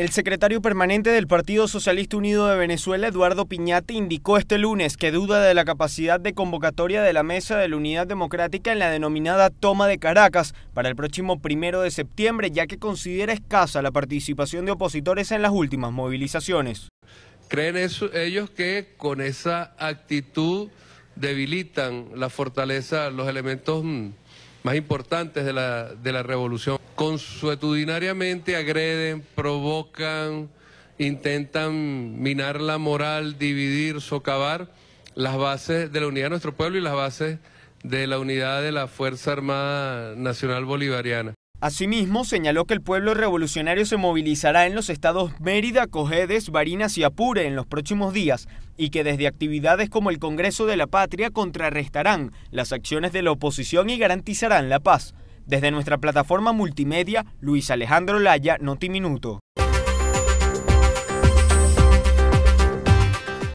El secretario permanente del Partido Socialista Unido de Venezuela, Eduardo Piñate, indicó este lunes que duda de la capacidad de convocatoria de la Mesa de la Unidad Democrática en la denominada Toma de Caracas para el próximo primero de septiembre, ya que considera escasa la participación de opositores en las últimas movilizaciones. Creen ellos que con esa actitud debilitan la fortaleza, los elementos mm, más importantes de la, de la revolución. Consuetudinariamente agreden, provocan, intentan minar la moral, dividir, socavar las bases de la unidad de nuestro pueblo y las bases de la unidad de la Fuerza Armada Nacional Bolivariana. Asimismo, señaló que el pueblo revolucionario se movilizará en los estados Mérida, Cojedes, Barinas y Apure en los próximos días y que desde actividades como el Congreso de la Patria contrarrestarán las acciones de la oposición y garantizarán la paz. Desde nuestra plataforma multimedia, Luis Alejandro Laya, Notiminuto.